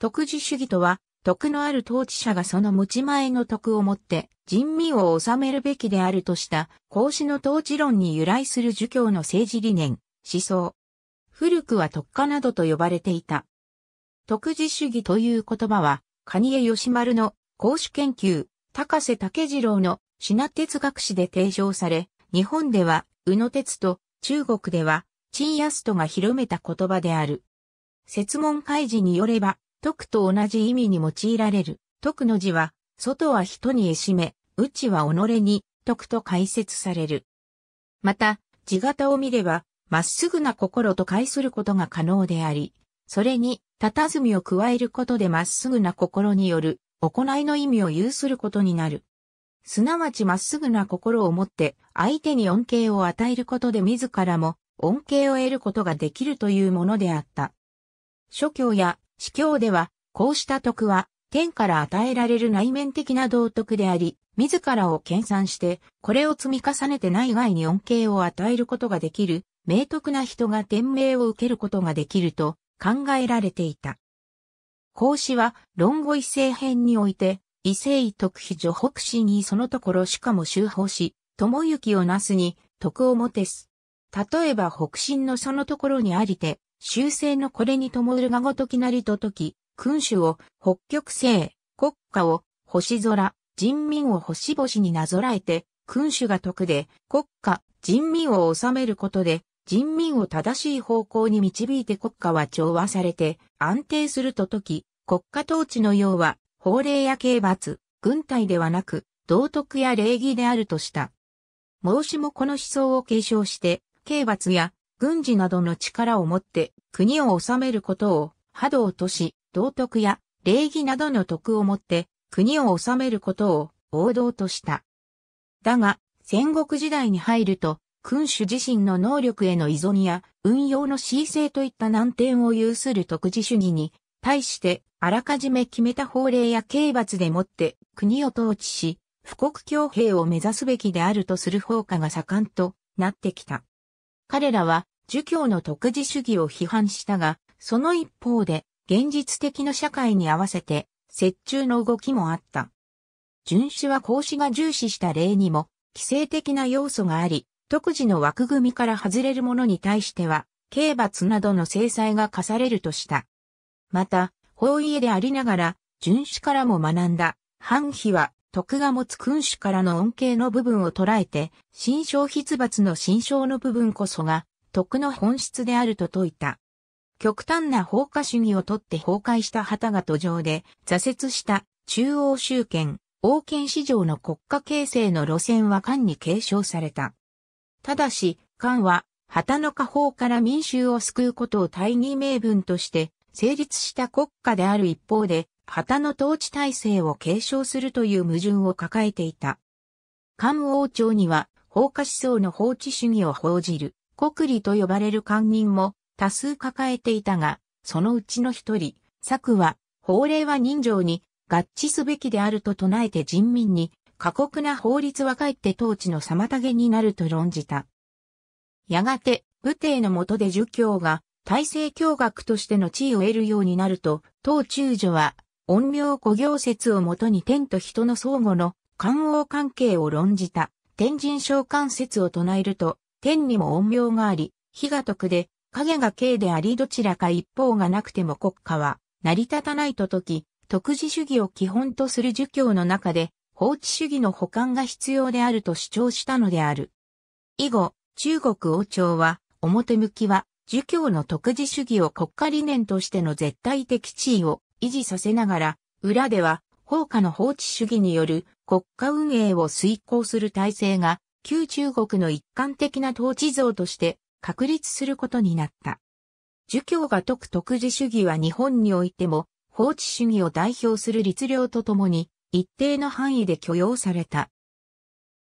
徳治主義とは、徳のある統治者がその持ち前の徳をもって人民を治めるべきであるとした孔子の統治論に由来する儒教の政治理念、思想。古くは徳化などと呼ばれていた。徳治主義という言葉は、蟹江義丸の孔子研究、高瀬竹次郎の品哲学史で提唱され、日本では宇野哲と中国では陳安とが広めた言葉である。説問開示によれば、徳と同じ意味に用いられる。徳の字は、外は人にえしめ、内は己に、徳と解説される。また、字型を見れば、まっすぐな心と解することが可能であり、それに、佇みを加えることでまっすぐな心による、行いの意味を有することになる。すなわちまっすぐな心を持って、相手に恩恵を与えることで自らも、恩恵を得ることができるというものであった。諸教や司教では、こうした徳は、天から与えられる内面的な道徳であり、自らを研鑽して、これを積み重ねて内外に恩恵を与えることができる、明徳な人が天命を受けることができると考えられていた。孔子は論語異性編において、異性徳非女北子にそのところしかも修法し、友行をなすに徳をもてす。例えば北進のそのところにありて、修正のこれに伴るがごときなりととき、君主を北極星、国家を星空、人民を星々になぞらえて、君主が徳で国家、人民を治めることで、人民を正しい方向に導いて国家は調和されて安定するととき、国家統治の要は法令や刑罰、軍隊ではなく道徳や礼儀であるとした。孟子もこの思想を継承して、刑罰や軍事などの力を持って国を治めることを波動とし、道徳や礼儀などの徳を持って国を治めることを王道とした。だが、戦国時代に入ると、君主自身の能力への依存や運用の恣意性といった難点を有する独自主義に対してあらかじめ決めた法令や刑罰でもって国を統治し、富国強兵を目指すべきであるとする評価が盛んとなってきた。彼らは儒教の特事主義を批判したが、その一方で、現実的な社会に合わせて、折衷の動きもあった。遵守は孔子が重視した例にも、規制的な要素があり、特事の枠組みから外れる者に対しては、刑罰などの制裁が課されるとした。また、法家でありながら、遵守からも学んだ、反比は、徳が持つ君主からの恩恵の部分を捉えて、新商筆罰の新章の部分こそが、徳の本質であると説いた。極端な放火主義をとって崩壊した旗が途上で挫折した中央集権、王権市場の国家形成の路線は漢に継承された。ただし、漢は旗の下方から民衆を救うことを大義名分として成立した国家である一方で、旗の統治体制を継承するという矛盾を抱えていた。漢王朝には、放火思想の法治主義を報じる。国理と呼ばれる官人も多数抱えていたが、そのうちの一人、作は、法令は人情に合致すべきであると唱えて人民に過酷な法律は帰って統治の妨げになると論じた。やがて、武帝の下で儒教が体制教学としての地位を得るようになると、当中女は、陰陽古行説をもとに天と人の相互の官王関係を論じた、天神召喚説を唱えると、天にも陰陽があり、火が徳で、影が軽でありどちらか一方がなくても国家は成り立たないと説き、特自主義を基本とする儒教の中で、法治主義の補完が必要であると主張したのである。以後、中国王朝は、表向きは、儒教の特自主義を国家理念としての絶対的地位を維持させながら、裏では、法家の法治主義による国家運営を遂行する体制が旧中国の一貫的な統治像として確立することになった。儒教が解く特自主義は日本においても、法治主義を代表する律令とともに、一定の範囲で許容された。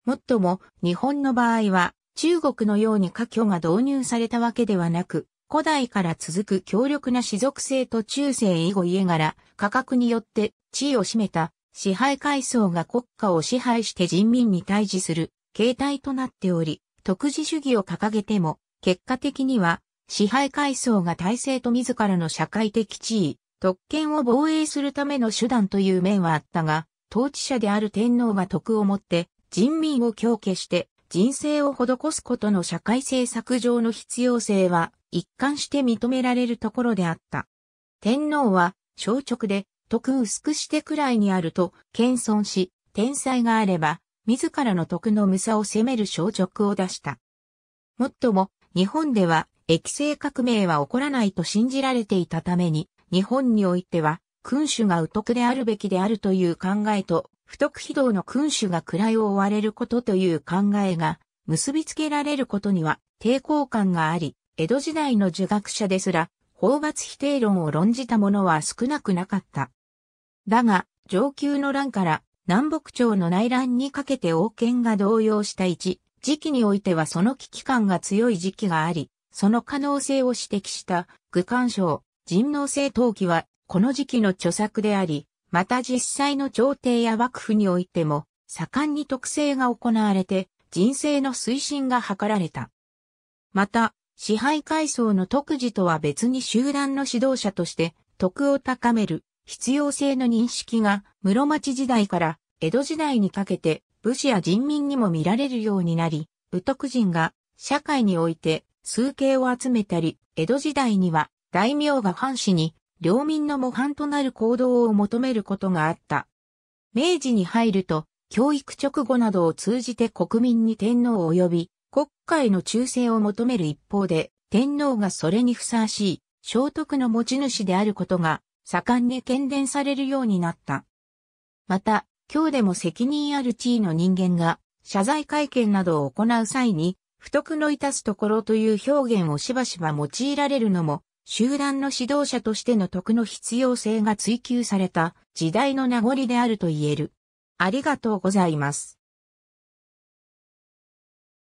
もっとも、日本の場合は、中国のように科挙が導入されたわけではなく、古代から続く強力な士族制と中世以後家柄、価格によって地位を占めた支配階層が国家を支配して人民に対峙する形態となっており、特殊主義を掲げても、結果的には、支配階層が体制と自らの社会的地位、特権を防衛するための手段という面はあったが、統治者である天皇が徳をもって人民を強化して人生を施すことの社会政策上の必要性は一貫して認められるところであった。天皇は小直で徳薄くしてくらいにあると謙遜し、天才があれば自らの徳の無さを責める小辱を出した。もっとも、日本では、液性革命は起こらないと信じられていたために、日本においては、君主が右徳であるべきであるという考えと、不徳非道の君主が位を追われることという考えが、結びつけられることには抵抗感があり、江戸時代の儒学者ですら、法罰否定論を論じた者は少なくなかった。だが、上級の乱から南北朝の内乱にかけて王権が動揺した一時期においてはその危機感が強い時期があり、その可能性を指摘した愚官省、人能性陶器はこの時期の著作であり、また実際の朝廷や幕府においても盛んに特性が行われて人生の推進が図られた。また、支配階層の特事とは別に集団の指導者として徳を高める必要性の認識が室町時代から江戸時代にかけて武士や人民にも見られるようになり、武徳人が社会において数形を集めたり、江戸時代には大名が藩士に領民の模範となる行動を求めることがあった。明治に入ると、教育直後などを通じて国民に天皇を及び国会の忠誠を求める一方で、天皇がそれにふさわしい、聖徳の持ち主であることが、盛んに喧伝されるようになった。また、今日でも責任ある地位の人間が、謝罪会見などを行う際に、不徳の致すところという表現をしばしば用いられるのも、集団の指導者としての徳の必要性が追求された時代の名残であると言える。ありがとうございます。